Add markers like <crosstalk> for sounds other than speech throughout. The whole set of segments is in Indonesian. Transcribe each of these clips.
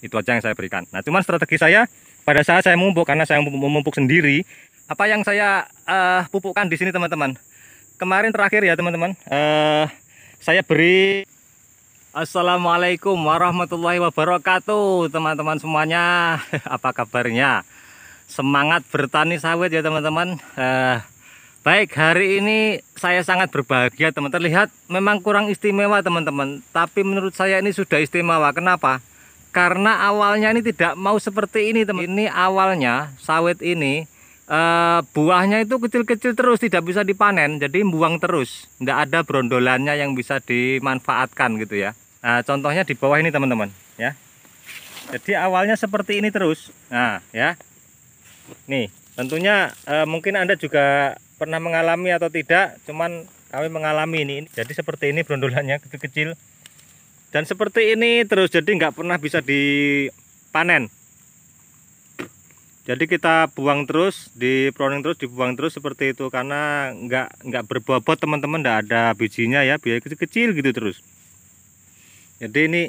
itu aja yang saya berikan nah cuman strategi saya pada saat saya mumpuk karena saya memupuk sendiri apa yang saya uh, pupukkan di sini teman-teman kemarin terakhir ya teman-teman uh, saya beri Assalamualaikum warahmatullahi wabarakatuh teman-teman semuanya <laughs> apa kabarnya semangat bertani sawit ya teman-teman uh, baik hari ini saya sangat berbahagia teman terlihat memang kurang istimewa teman-teman tapi menurut saya ini sudah istimewa kenapa karena awalnya ini tidak mau seperti ini teman ini awalnya sawit ini eh, buahnya itu kecil-kecil terus tidak bisa dipanen jadi buang terus tidak ada brondolannya yang bisa dimanfaatkan gitu ya nah contohnya di bawah ini teman-teman ya jadi awalnya seperti ini terus nah ya nih tentunya eh, mungkin anda juga pernah mengalami atau tidak cuman kami mengalami ini jadi seperti ini brondolannya kecil-kecil dan seperti ini terus jadi nggak pernah bisa dipanen jadi kita buang terus di proning terus dibuang terus seperti itu karena nggak nggak berbobot teman-teman nggak ada bijinya ya biaya kecil-kecil gitu terus jadi ini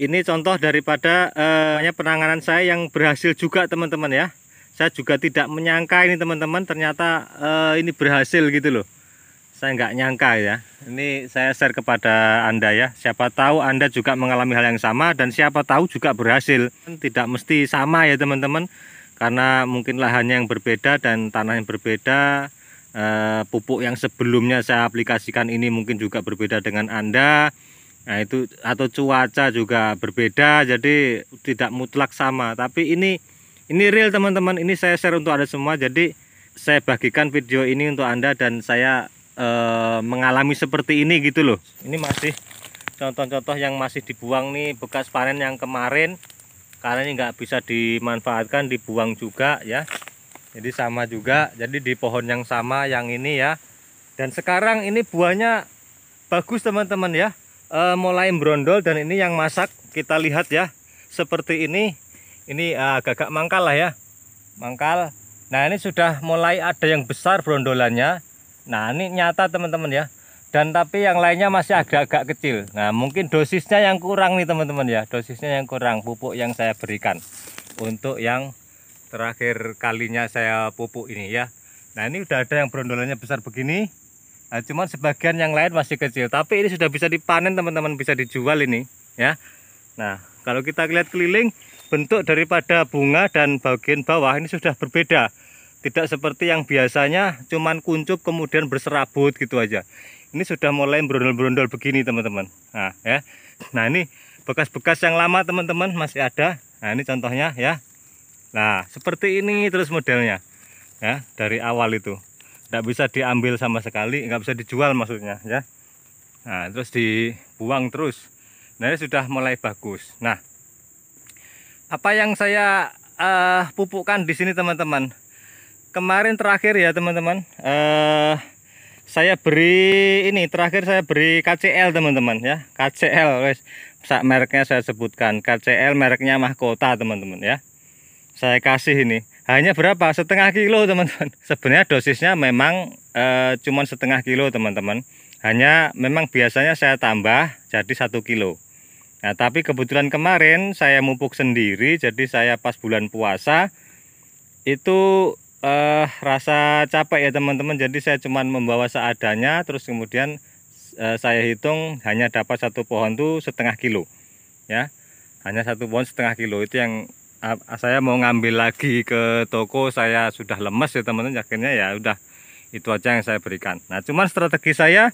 ini contoh daripada eh, penanganan saya yang berhasil juga teman-teman ya saya juga tidak menyangka ini teman-teman ternyata eh, ini berhasil gitu loh saya nggak nyangka ya ini saya share kepada anda ya siapa tahu anda juga mengalami hal yang sama dan siapa tahu juga berhasil tidak mesti sama ya teman-teman karena mungkin lahannya yang berbeda dan tanah yang berbeda eh, pupuk yang sebelumnya saya aplikasikan ini mungkin juga berbeda dengan anda nah itu atau cuaca juga berbeda jadi tidak mutlak sama tapi ini ini real teman-teman ini saya share untuk anda semua jadi saya bagikan video ini untuk anda dan saya e, mengalami seperti ini gitu loh ini masih contoh-contoh yang masih dibuang nih bekas panen yang kemarin karena ini nggak bisa dimanfaatkan dibuang juga ya jadi sama juga jadi di pohon yang sama yang ini ya dan sekarang ini buahnya bagus teman-teman ya e, mulai brondol dan ini yang masak kita lihat ya seperti ini ini eh, agak-agak mangkal lah ya mangkal nah ini sudah mulai ada yang besar brondolannya Nah ini nyata teman-teman ya. Dan tapi yang lainnya masih agak-agak kecil. Nah mungkin dosisnya yang kurang nih teman-teman ya. Dosisnya yang kurang pupuk yang saya berikan. Untuk yang terakhir kalinya saya pupuk ini ya. Nah ini udah ada yang berondolannya besar begini. Nah, cuman sebagian yang lain masih kecil, tapi ini sudah bisa dipanen teman-teman, bisa dijual ini, ya. Nah, kalau kita lihat keliling, bentuk daripada bunga dan bagian bawah ini sudah berbeda. Tidak seperti yang biasanya cuman kuncup kemudian berserabut gitu aja. Ini sudah mulai berondol-berondol begini teman-teman. Nah ya, nah ini bekas-bekas yang lama teman-teman masih ada. Nah ini contohnya ya. Nah seperti ini terus modelnya ya dari awal itu. Tidak bisa diambil sama sekali, nggak bisa dijual maksudnya ya. Nah terus dibuang terus. Nah ini sudah mulai bagus. Nah apa yang saya uh, pupukkan di sini teman-teman kemarin terakhir ya teman-teman eh, saya beri ini terakhir saya beri KCL teman-teman ya KCL guys sak mereknya saya sebutkan KCL mereknya mahkota teman-teman ya saya kasih ini hanya berapa setengah kilo teman-teman <laughs> sebenarnya dosisnya memang e, cuman setengah kilo teman-teman hanya memang biasanya saya tambah jadi satu kilo Nah, tapi kebetulan kemarin saya mupuk sendiri, jadi saya pas bulan puasa itu uh, rasa capek ya teman-teman jadi saya cuma membawa seadanya terus kemudian uh, saya hitung hanya dapat satu pohon tuh setengah kilo ya hanya satu pohon setengah kilo itu yang eh, saya mau ngambil lagi ke toko saya sudah lemes ya teman-teman Yakinnya ya udah itu aja yang saya berikan nah cuman strategi saya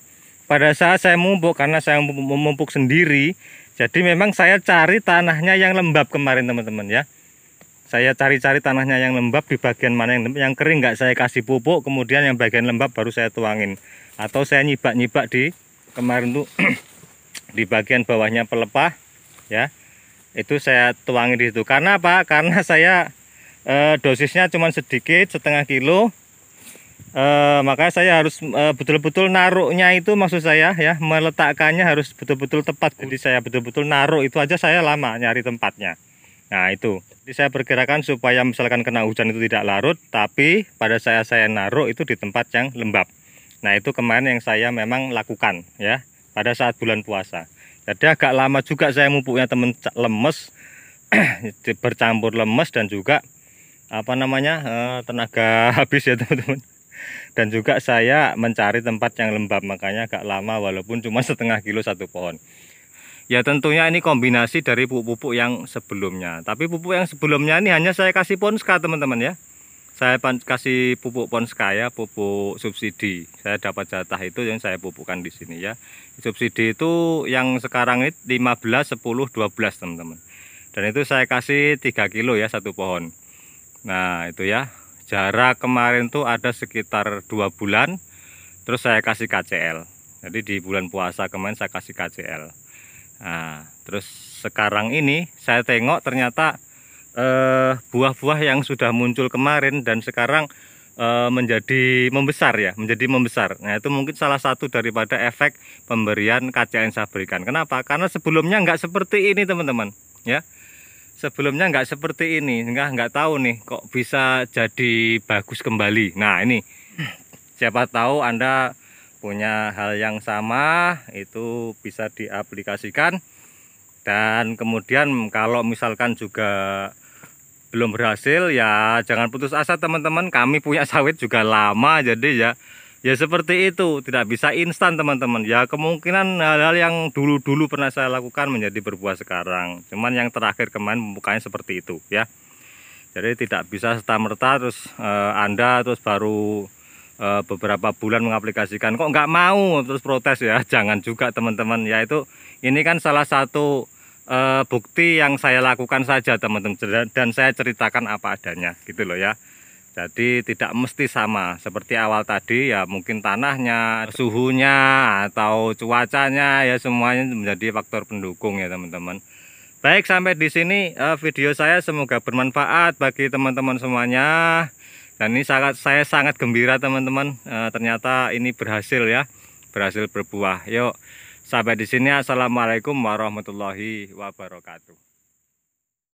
pada saat saya mumpuk karena saya memumpuk sendiri jadi memang saya cari tanahnya yang lembab kemarin teman-teman ya saya cari-cari tanahnya yang lembab di bagian mana yang yang kering nggak saya kasih pupuk kemudian yang bagian lembab baru saya tuangin atau saya nyibak-nyibak di kemarin tuh <clears throat> di bagian bawahnya pelepah ya itu saya tuangin di situ karena apa karena <laughs> saya e, dosisnya cuma sedikit setengah kilo e, eh, makanya saya harus eh, betul-betul naruhnya itu maksud saya ya meletakkannya harus betul-betul tepat jadi saya betul-betul naruh itu aja saya lama nyari tempatnya nah itu jadi saya perkirakan supaya misalkan kena hujan itu tidak larut tapi pada saya saya naruh itu di tempat yang lembab nah itu kemarin yang saya memang lakukan ya pada saat bulan puasa jadi agak lama juga saya mupuknya temen lemes <clears throat> bercampur lemes dan juga apa namanya eh, tenaga <laughs> habis ya teman-teman dan juga saya mencari tempat yang lembab makanya agak lama walaupun cuma setengah kilo satu pohon ya tentunya ini kombinasi dari pupuk-pupuk yang sebelumnya tapi pupuk yang sebelumnya ini hanya saya kasih ponska teman-teman ya saya kasih pupuk ponska ya pupuk subsidi saya dapat jatah itu yang saya pupukkan di sini ya subsidi itu yang sekarang ini 15 10 12 teman-teman dan itu saya kasih 3 kilo ya satu pohon nah itu ya jarak kemarin tuh ada sekitar 2 bulan terus saya kasih KCL jadi di bulan puasa kemarin saya kasih KCL Nah, terus sekarang ini saya tengok ternyata eh, buah-buah yang sudah muncul kemarin dan sekarang eh, menjadi membesar ya, menjadi membesar. Nah, itu mungkin salah satu daripada efek pemberian kaca yang saya berikan. Kenapa? Karena sebelumnya nggak seperti ini, teman-teman, ya. Sebelumnya nggak seperti ini, nggak nggak tahu nih kok bisa jadi bagus kembali. Nah, ini siapa tahu Anda punya hal yang sama itu bisa diaplikasikan dan kemudian kalau misalkan juga belum berhasil ya jangan putus asa teman-teman kami punya sawit juga lama jadi ya ya seperti itu tidak bisa instan teman-teman ya kemungkinan hal-hal yang dulu-dulu pernah saya lakukan menjadi berbuah sekarang cuman yang terakhir kemarin pembukanya seperti itu ya jadi tidak bisa serta merta terus e, Anda terus baru Eh, beberapa bulan mengaplikasikan kok nggak mau terus protes ya <laughs> jangan juga teman-teman ya itu ini kan salah satu uh, bukti yang saya lakukan saja teman-teman dan saya ceritakan apa adanya gitu loh ya jadi tidak mesti sama seperti awal tadi ya mungkin tanahnya suhunya atau cuacanya ya semuanya menjadi faktor pendukung ya teman-teman baik sampai di sini uh, video saya semoga bermanfaat bagi teman-teman semuanya dan ini sangat saya sangat gembira teman-teman e, ternyata ini berhasil ya berhasil berbuah yuk sampai di sini assalamualaikum warahmatullahi wabarakatuh